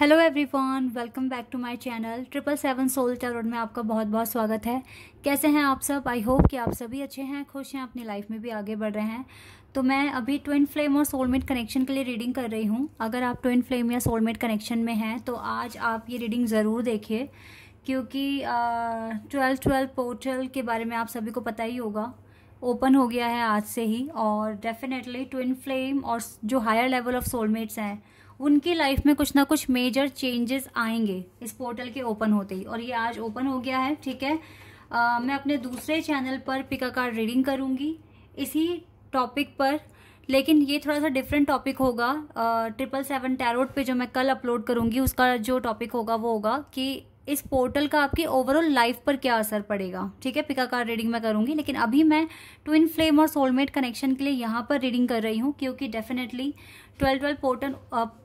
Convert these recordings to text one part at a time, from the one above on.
Hello everyone welcome back to my channel triple seven soul tarot में आपका बहुत बहुत स्वागत है कैसे हैं आप सब आई होप कि आप सभी अच्छे हैं खुश हैं अपनी लाइफ में भी आगे बढ़ रहे हैं तो मैं अभी ट्विन फ्लेम और सोलमेट कनेक्शन के लिए रीडिंग कर रही हूँ अगर आप ट्विन फ्लेम या सोलमेट कनेक्शन में हैं तो आज आप ये रीडिंग ज़रूर देखिए क्योंकि ट्वेल्थ ट्वेल्थ पोर्टल के बारे में आप सभी को पता ही होगा ओपन हो गया है आज से ही और डेफिनेटली ट्विन फ्लेम और जो हायर लेवल ऑफ सोलमेट्स हैं उनकी लाइफ में कुछ ना कुछ मेजर चेंजेस आएंगे इस पोर्टल के ओपन होते ही और ये आज ओपन हो गया है ठीक है आ, मैं अपने दूसरे चैनल पर पिका कार्ड रीडिंग करूँगी इसी टॉपिक पर लेकिन ये थोड़ा सा डिफरेंट टॉपिक होगा ट्रिपल सेवन टैरोट पे जो मैं कल अपलोड करूँगी उसका जो टॉपिक होगा वो होगा कि इस पोर्टल का आपकी ओवरऑल लाइफ पर क्या असर पड़ेगा ठीक है पिका कार्ड रीडिंग मैं करूँगी लेकिन अभी मैं ट्विन फ्लेम और सोलमेट कनेक्शन के लिए यहाँ पर रीडिंग कर रही हूँ क्योंकि definitely twelve twelve portal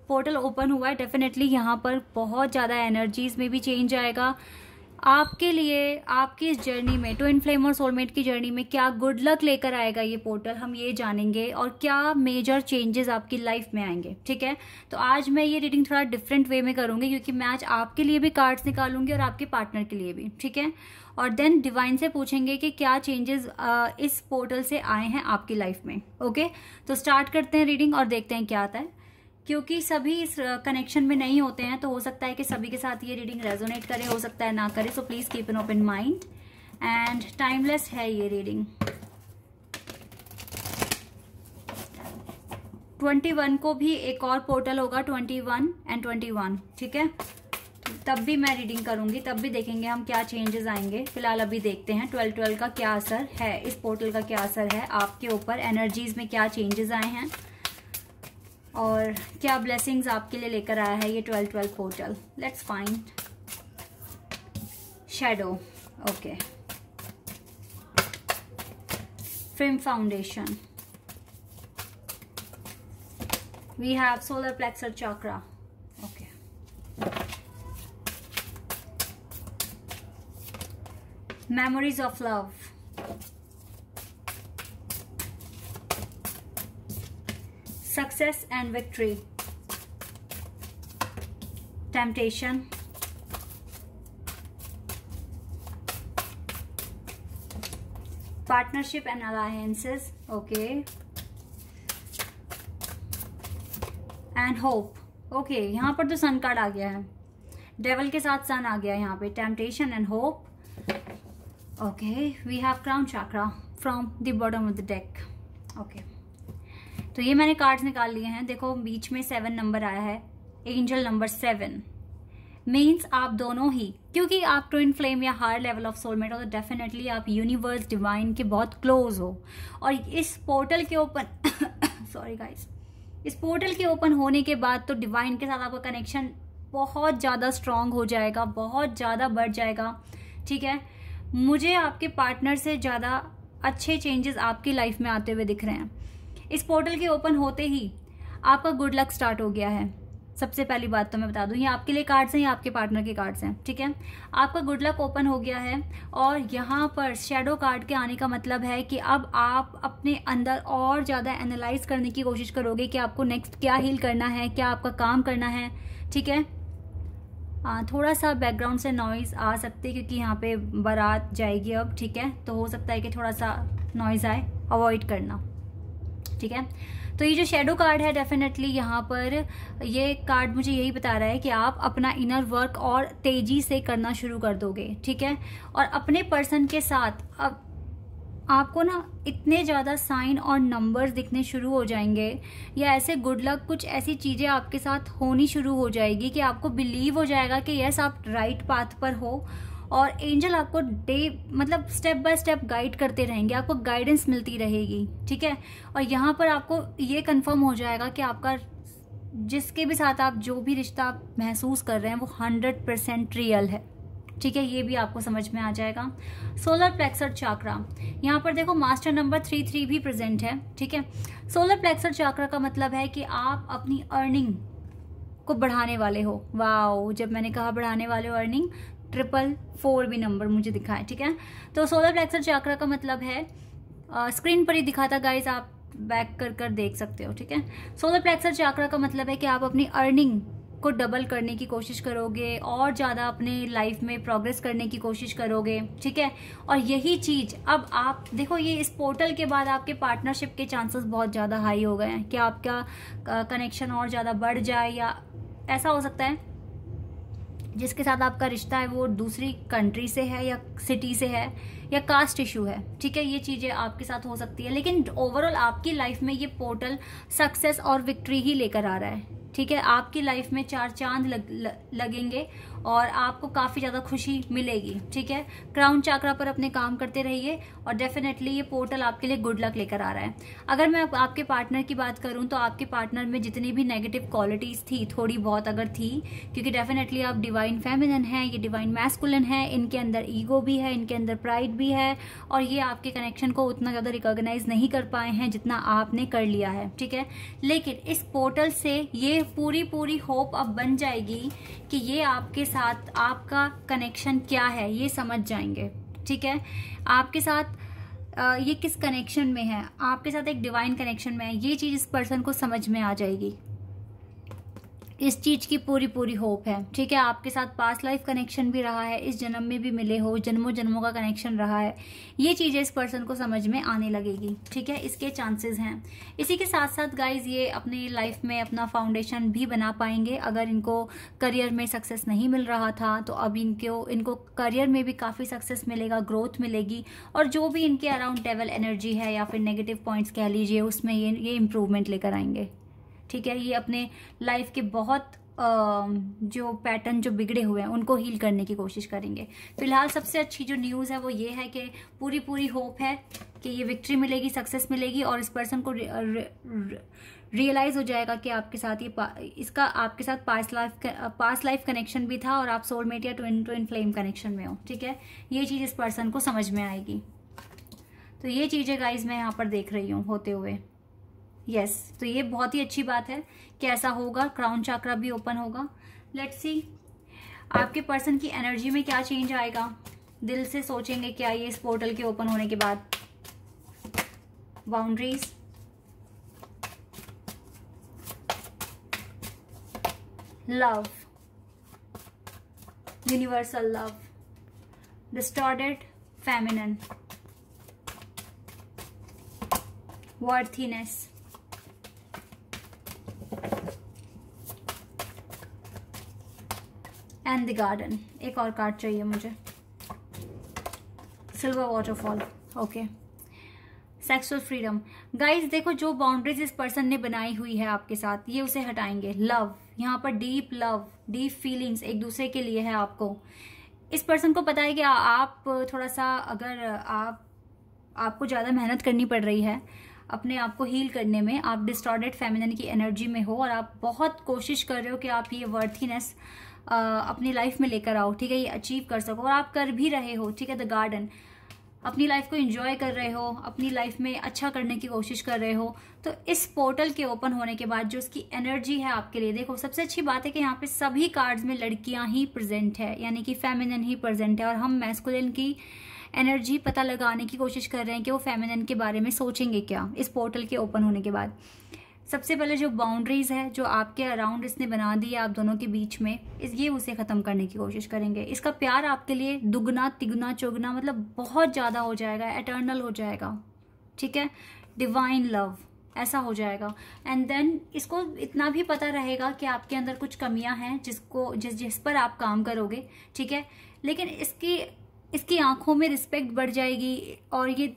portal open हुआ है डेफिनेटली यहाँ पर बहुत ज़्यादा एनर्जीज में भी चेंज आएगा आपके लिए आपकी इस जर्नी में टू फ्लेम और सोलमेट की जर्नी में क्या गुड लक लेकर आएगा ये पोर्टल हम ये जानेंगे और क्या मेजर चेंजेस आपकी लाइफ में आएंगे ठीक है तो आज मैं ये रीडिंग थोड़ा डिफरेंट वे में करूँगी क्योंकि मैं आज आपके लिए भी कार्ड्स निकालूंगी और आपके पार्टनर के लिए भी ठीक है और देन डिवाइन से पूछेंगे कि क्या चेंजेस इस पोर्टल से आए हैं आपकी लाइफ में ओके तो स्टार्ट करते हैं रीडिंग और देखते हैं क्या आता है क्योंकि सभी इस कनेक्शन में नहीं होते हैं तो हो सकता है कि सभी के साथ ये रीडिंग रेजोनेट करे हो सकता है ना करे so please keep an open mind and timeless है ये रीडिंग 21 को भी एक और पोर्टल होगा 21 एंड 21 ठीक है तब भी मैं रीडिंग करूंगी तब भी देखेंगे हम क्या चेंजेस आएंगे फिलहाल अभी देखते हैं ट्वेल्व ट्वेल्व का क्या असर है इस पोर्टल का क्या असर है आपके ऊपर एनर्जीज में क्या चेंजेस आए हैं और क्या ब्लेसिंग्स आपके लिए लेकर आया है ये twelve twelve portal let's find shadow okay firm foundation we have solar plexus chakra okay memories of love success and victory temptation partnership and alliances okay and hope okay यहाँ पर तो सन कार्ड आ गया है डेवल के साथ सन आ गया है यहाँ पे temptation and hope okay we have crown chakra from the bottom of the deck okay तो ये मैंने कार्ड्स निकाल लिए हैं देखो बीच में सेवन नंबर आया है एंजल नंबर सेवन मीन्स आप दोनों ही क्योंकि आप ट्विन फ्लेम या हायर लेवल ऑफ सोलमेट हो तो डेफिनेटली आप यूनिवर्स डिवाइन के बहुत क्लोज हो और इस पोर्टल के ओपन सॉरी गाइस इस पोर्टल के ओपन होने के बाद तो डिवाइन के साथ आपका कनेक्शन बहुत ज़्यादा स्ट्रांग हो जाएगा बहुत ज़्यादा बढ़ जाएगा ठीक है मुझे आपके पार्टनर से ज़्यादा अच्छे चेंजेस आपकी लाइफ में आते हुए दिख रहे हैं इस पोर्टल के ओपन होते ही आपका गुड लक स्टार्ट हो गया है सबसे पहली बात तो मैं बता दूं ये आपके लिए कार्ड्स हैं या आपके पार्टनर के कार्ड्स हैं ठीक है आपका गुड लक ओपन हो गया है और यहाँ पर शेडो कार्ड के आने का मतलब है कि अब आप अपने अंदर और ज़्यादा एनालाइज करने की कोशिश करोगे कि आपको नेक्स्ट क्या हील करना है क्या आपका काम करना है ठीक है थोड़ा सा बैकग्राउंड से नॉइज़ आ सकती है क्योंकि यहाँ पे बारात जाएगी अब ठीक है तो हो सकता है कि थोड़ा सा नॉइज़ आए अवॉइड करना ठीक है तो ये जो शेडो कार्ड है डेफिनेटली यहाँ पर ये कार्ड मुझे यही बता रहा है कि आप अपना इनर वर्क और तेजी से करना शुरू कर दोगे ठीक है और अपने पर्सन के साथ अब आपको ना इतने ज़्यादा साइन और नंबर्स दिखने शुरू हो जाएंगे या ऐसे गुड लक कुछ ऐसी चीज़ें आपके साथ होनी शुरू हो जाएगी कि आपको बिलीव हो जाएगा कि यस आप राइट पाथ पर हो और एंजल आपको डे मतलब स्टेप बाय स्टेप गाइड करते रहेंगे आपको गाइडेंस मिलती रहेगी ठीक है और यहाँ पर आपको ये कंफर्म हो जाएगा कि आपका जिसके भी साथ आप जो भी रिश्ता आप महसूस कर रहे हैं वो हंड्रेड परसेंट रियल है ठीक है ये भी आपको समझ में आ जाएगा सोलर प्लेक्सर चाक्रा यहाँ पर देखो मास्टर नंबर थ्री थ्री भी प्रेजेंट है ठीक है सोलर प्लेक्सर चाक्रा का मतलब है कि आप अपनी अर्निंग को बढ़ाने वाले हो वाओ जब मैंने कहा बढ़ाने वाले हो अर्निंग ट्रिपल फोर भी नंबर मुझे दिखा है ठीक है तो सोलर प्लेक्सर चक्रा का मतलब है स्क्रीन पर ही दिखाता गाइज आप बैक कर कर देख सकते हो ठीक है सोलर प्लेक्सर चाक्रा का मतलब है कि आप अपनी अर्निंग को डबल करने की कोशिश करोगे और ज़्यादा अपने लाइफ में प्रोग्रेस करने की कोशिश करोगे ठीक है और यही चीज़ अब आप देखो ये इस पोर्टल के बाद आपके पार्टनरशिप के चांसेस बहुत ज़्यादा हाई हो गए हैं कि आपका कनेक्शन और ज़्यादा बढ़ जाए या ऐसा हो सकता है जिसके साथ आपका रिश्ता है वो दूसरी कंट्री से है या सिटी से है या कास्ट इशू है ठीक है ये चीज़ें आपके साथ हो सकती है लेकिन ओवरऑल आपकी लाइफ में ये पोर्टल सक्सेस और विक्ट्री ही लेकर आ रहा है ठीक है आपकी लाइफ में चार चांद लग, लगेंगे और आपको काफ़ी ज़्यादा खुशी मिलेगी ठीक है क्राउन चाक्रा पर अपने काम करते रहिए और डेफिनेटली ये पोर्टल आपके लिए गुड लक लेकर आ रहा है अगर मैं आपके पार्टनर की बात करूँ तो आपके पार्टनर में जितनी भी नेगेटिव क्वालिटीज़ थी थोड़ी बहुत अगर थी क्योंकि डेफिनेटली आप डिवाइन फेमिनन हैं ये डिवाइन मैस्कुलन है इनके अंदर ईगो भी है इनके अंदर प्राइड भी है और ये आपके कनेक्शन को उतना ज़्यादा रिकॉग्नाइज नहीं कर पाए हैं जितना आपने कर लिया है ठीक है लेकिन इस पोर्टल से ये पूरी पूरी होप अब बन जाएगी कि ये आपके साथ आपका कनेक्शन क्या है ये समझ जाएंगे ठीक है आपके साथ ये किस कनेक्शन में है आपके साथ एक डिवाइन कनेक्शन में है ये चीज़ इस पर्सन को समझ में आ जाएगी इस चीज की पूरी पूरी होप है ठीक है आपके साथ पास लाइफ कनेक्शन भी रहा है इस जन्म में भी मिले हो जन्मों जन्मों का कनेक्शन रहा है ये चीजें इस पर्सन को समझ में आने लगेगी ठीक है इसके चांसेस हैं इसी के साथ साथ गाइज ये अपने लाइफ में अपना फाउंडेशन भी बना पाएंगे अगर इनको करियर में सक्सेस नहीं मिल रहा था तो अब इनको इनको करियर में भी काफ़ी सक्सेस मिलेगा ग्रोथ मिलेगी और जो भी इनके अराउंड डेवल एनर्जी है या फिर नेगेटिव पॉइंट्स कह लीजिए उसमें ये ये इम्प्रूवमेंट लेकर आएंगे ठीक है ये अपने लाइफ के बहुत जो पैटर्न जो बिगड़े हुए हैं उनको हील करने की कोशिश करेंगे फिलहाल सबसे अच्छी जो न्यूज़ है वो ये है कि पूरी पूरी होप है कि ये विक्ट्री मिलेगी सक्सेस मिलेगी और इस पर्सन को रियलाइज़ हो जाएगा कि आपके साथ ये इसका आपके साथ past life past life connection भी था और आप सोलमेट या ट्विन ट्विन फ्लेम कनेक्शन में हो ठीक है ये चीज़ इस पर्सन को समझ में आएगी तो ये चीज़ें गाइज मैं यहाँ पर देख रही हूँ होते हुए यस yes, तो ये बहुत ही अच्छी बात है कि ऐसा होगा क्राउन चक्रा भी ओपन होगा लेट्स सी आपके पर्सन की एनर्जी में क्या चेंज आएगा दिल से सोचेंगे क्या ये इस पोर्टल के ओपन होने के बाद boundaries love universal love distorted feminine worthiness and the garden एक और कार्ड चाहिए मुझे silver waterfall okay sexual freedom guys देखो जो बाउंड्रीज इस पर्सन ने बनाई हुई है आपके साथ ये उसे हटाएंगे लव यहाँ पर डीप लव डीप फीलिंग्स एक दूसरे के लिए है आपको इस पर्सन को पता है कि आ, आप थोड़ा सा अगर आप आपको ज़्यादा मेहनत करनी पड़ रही है अपने आप को हील करने में आप डिस्टॉर्डेड फेमिनिन की एनर्जी में हो और आप बहुत कोशिश कर रहे हो कि आप ये वर्थीनेस अपनी लाइफ में लेकर आओ ठीक है ये अचीव कर सको और आप कर भी रहे हो ठीक है द गार्डन अपनी लाइफ को एंजॉय कर रहे हो अपनी लाइफ में अच्छा करने की कोशिश कर रहे हो तो इस पोर्टल के ओपन होने के बाद जो उसकी एनर्जी है आपके लिए देखो सबसे अच्छी बात है कि यहाँ पे सभी कार्ड्स में लड़कियां ही प्रेजेंट है यानी कि फेमिनन ही प्रेजेंट है और हम मैस्कुलिन की एनर्जी पता लगाने की कोशिश कर रहे हैं कि वो फेमिनन के बारे में सोचेंगे क्या इस पोर्टल के ओपन होने के बाद सबसे पहले जो बाउंड्रीज है जो आपके अराउंड इसने बना दी है आप दोनों के बीच में इस ये उसे खत्म करने की कोशिश करेंगे इसका प्यार आपके लिए दुगना तिगुना चौगुना मतलब बहुत ज़्यादा हो जाएगा एटर्नल हो जाएगा ठीक है डिवाइन लव ऐसा हो जाएगा एंड देन इसको इतना भी पता रहेगा कि आपके अंदर कुछ कमियां हैं जिसको जिस जिस पर आप काम करोगे ठीक है लेकिन इसकी इसकी आंखों में रिस्पेक्ट बढ़ जाएगी और ये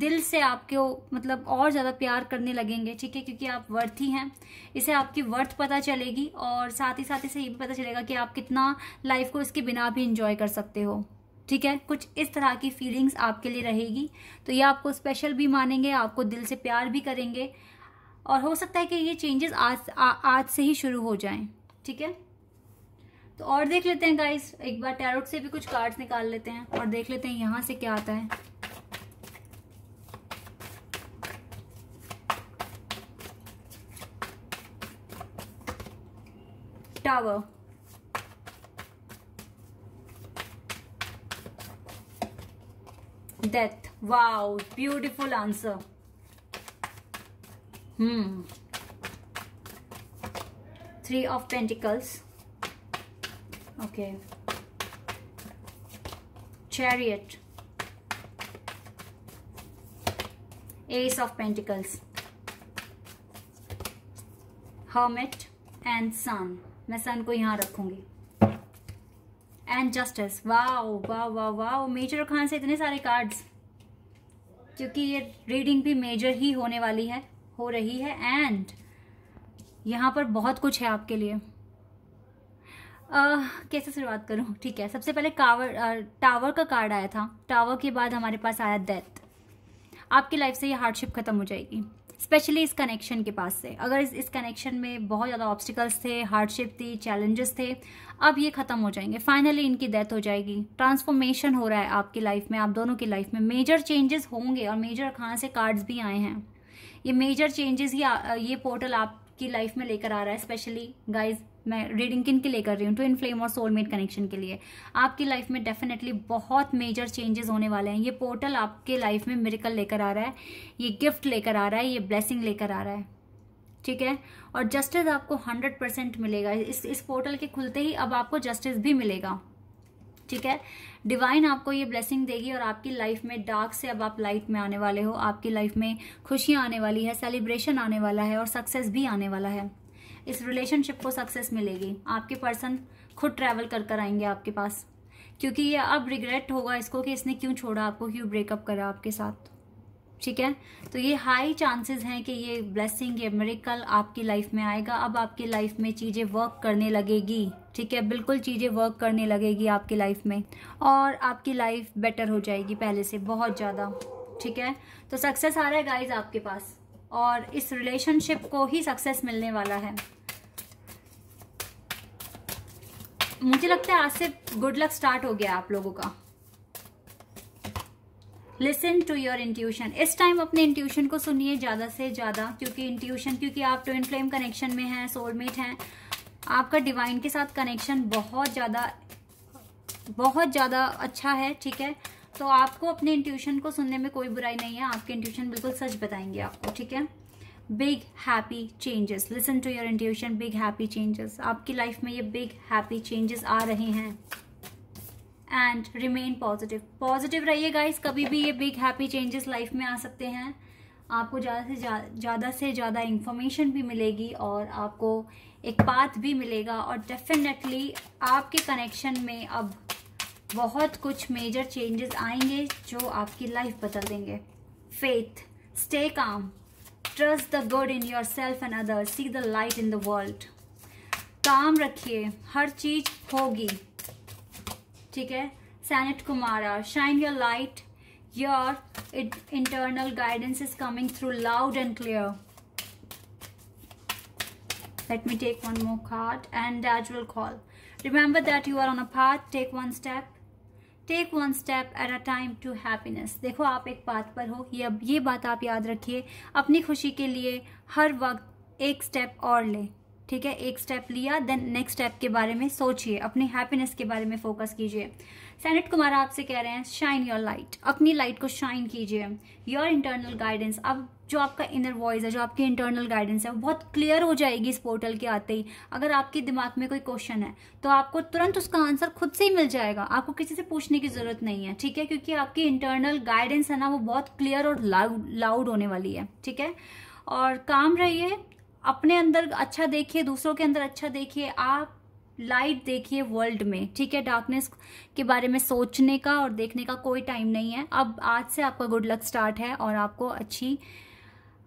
दिल से आपके मतलब और ज़्यादा प्यार करने लगेंगे ठीक है क्योंकि आप वर्थ ही हैं इसे आपकी वर्थ पता चलेगी और साथ ही साथ इसे ये भी पता चलेगा कि आप कितना लाइफ को इसके बिना भी इंजॉय कर सकते हो ठीक है कुछ इस तरह की फीलिंग्स आपके लिए रहेगी तो ये आपको स्पेशल भी मानेंगे आपको दिल से प्यार भी करेंगे और हो सकता है कि ये चेंजेस आज आ, आज से ही शुरू हो जाएं ठीक है तो और देख लेते हैं गाइस एक बार टैरोट से भी कुछ कार्ड्स निकाल लेते हैं और देख लेते हैं यहाँ से क्या आता है flower. Death. Wow, beautiful answer. Hmm. Three of Pentacles. Okay. Chariot. Ace of Pentacles. Hermit and Sun. मैं सन को यहाँ रखूँगी and justice wow wow wow wow major खान से इतने सारे कार्ड्स क्योंकि ये रीडिंग भी मेजर ही होने वाली है हो रही है एंड यहाँ पर बहुत कुछ है आपके लिए Uh, कैसे शुरुआत करूँ ठीक है सबसे पहले कावर uh, टावर का कार्ड आया था टावर के बाद हमारे पास आया डेथ आपकी लाइफ से ये हार्डशिप खत्म हो जाएगी स्पेशली इस कनेक्शन के पास से अगर इस इस कनेक्शन में बहुत ज़्यादा ऑब्स्टिकल्स थे हार्डशिप थी चैलेंजेस थे अब ये ख़त्म हो जाएंगे फाइनली इनकी डेथ हो जाएगी ट्रांसफॉर्मेशन हो रहा है आपकी लाइफ में आप दोनों की लाइफ में मेजर चेंजेस होंगे और मेजर खान से कार्ड्स भी आए हैं ये मेजर चेंजेस ये ये पोर्टल आपकी लाइफ में लेकर आ रहा है स्पेशली गाइज मैं रीडिंग किन के लिए कर रही हूँ टू इन फ्लेम और सोलमेट कनेक्शन के लिए आपकी लाइफ में डेफिनेटली बहुत मेजर चेंजेस होने वाले हैं ये पोर्टल आपके लाइफ में मेरिकल लेकर आ रहा है ये गिफ्ट लेकर आ रहा है ये ब्लेसिंग लेकर आ रहा है ठीक है और जस्टिस आपको हंड्रेड परसेंट मिलेगा इस इस पोर्टल के खुलते ही अब आपको जस्टिस भी मिलेगा ठीक है डिवाइन आपको ये ब्लेसिंग देगी और आपकी लाइफ में डार्क से अब आप लाइट में आने वाले हो आपकी लाइफ में खुशियां आने वाली है सेलिब्रेशन आने वाला है और सक्सेस भी आने वाला है इस रिलेशनशिप को सक्सेस मिलेगी आपके पर्सन खुद ट्रैवल कर कर आएंगे आपके पास क्योंकि ये अब रिग्रेट होगा इसको कि इसने क्यों छोड़ा आपको क्यों ब्रेकअप करा आपके साथ ठीक है तो ये हाई चांसेस हैं कि ये ब्लेसिंग ये मेरिकल आपकी लाइफ में आएगा अब आपकी लाइफ में चीज़ें वर्क करने लगेगी ठीक है बिल्कुल चीज़ें वर्क करने लगेगी आपकी लाइफ में और आपकी लाइफ बेटर हो जाएगी पहले से बहुत ज़्यादा ठीक है तो सक्सेस आ रहा है गाइज आपके पास और इस रिलेशनशिप को ही सक्सेस मिलने वाला है मुझे लगता है आज से गुड लक स्टार्ट हो गया आप लोगों का लिसन टू योर इंट्यूशन इस टाइम अपने इंट्यूशन को सुनिए ज्यादा से ज्यादा क्योंकि इंट्यूशन क्योंकि आप ट्विन फ्लेम कनेक्शन में हैं सोलमेट हैं आपका डिवाइन के साथ कनेक्शन बहुत ज्यादा बहुत ज्यादा अच्छा है ठीक है तो आपको अपने इंट्यूशन को सुनने में कोई बुराई नहीं है आपके इंट्यूशन बिल्कुल सच बताएंगे आपको ठीक है big happy changes listen to your intuition big happy changes आपकी लाइफ में ये बिग हैप्पी चेंजेस आ रहे हैं एंड रिमेन पॉजिटिव पॉजिटिव रहिए गाइस कभी भी ये बिग हैप्पी चेंजेस लाइफ में आ सकते हैं आपको ज़्यादा से ज़्यादा से ज़्यादा इंफॉर्मेशन भी मिलेगी और आपको एक पाथ भी मिलेगा और डेफिनेटली आपके कनेक्शन में अब बहुत कुछ मेजर चेंजेस आएंगे जो आपकी लाइफ बदल देंगे faith stay calm trust the good in yourself and other see the light in the world calm रखिए हर चीज होगी ठीक है Sanat Kumara shine your light your internal guidance is coming through loud and clear let me take one more card and days will call remember that you are on a path take one step take one step at a time to happiness देखो आप एक बात पर हो ये ये बात आप याद रखिए अपनी खुशी के लिए हर वक्त एक स्टेप और लें ठीक है एक स्टेप लिया देन नेक्स्ट स्टेप के बारे में सोचिए अपने हैप्पीनेस के बारे में फोकस कीजिए सैनिट कुमार आपसे कह रहे हैं शाइन योर लाइट अपनी लाइट को शाइन कीजिए योर इंटरनल गाइडेंस अब जो आपका इनर वॉइस है जो आपकी इंटरनल गाइडेंस है वो बहुत क्लियर हो जाएगी इस पोर्टल के आते ही अगर आपके दिमाग में कोई क्वेश्चन है तो आपको तुरंत उसका आंसर खुद से ही मिल जाएगा आपको किसी से पूछने की जरूरत नहीं है ठीक है क्योंकि आपकी इंटरनल गाइडेंस है ना वो बहुत क्लियर और लाउड लाउड होने वाली है ठीक है और काम रहिए अपने अंदर अच्छा देखिए दूसरों के अंदर अच्छा देखिए आप लाइट देखिए वर्ल्ड में ठीक है डार्कनेस के बारे में सोचने का और देखने का कोई टाइम नहीं है अब आज से आपका गुड लक स्टार्ट है और आपको अच्छी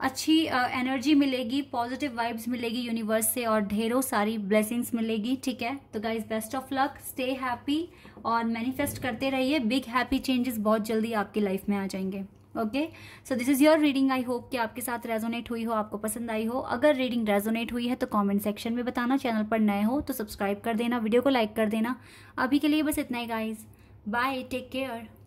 अच्छी एनर्जी मिलेगी पॉजिटिव वाइब्स मिलेगी यूनिवर्स से और ढेरों सारी ब्लेसिंग्स मिलेगी ठीक है तो guys best of luck stay happy और मैनिफेस्ट करते रहिए बिग हैप्पी चेंजेस बहुत जल्दी आपकी लाइफ में आ जाएंगे okay so this is your reading I hope कि आपके साथ रेजोनेट हुई हो आपको पसंद आई हो अगर रीडिंग रेजोनेट हुई है तो कमेंट सेक्शन में बताना चैनल पर नए हो तो सब्सक्राइब कर देना वीडियो को लाइक कर देना अभी के लिए बस इतना ही गाइज बाय टेक केयर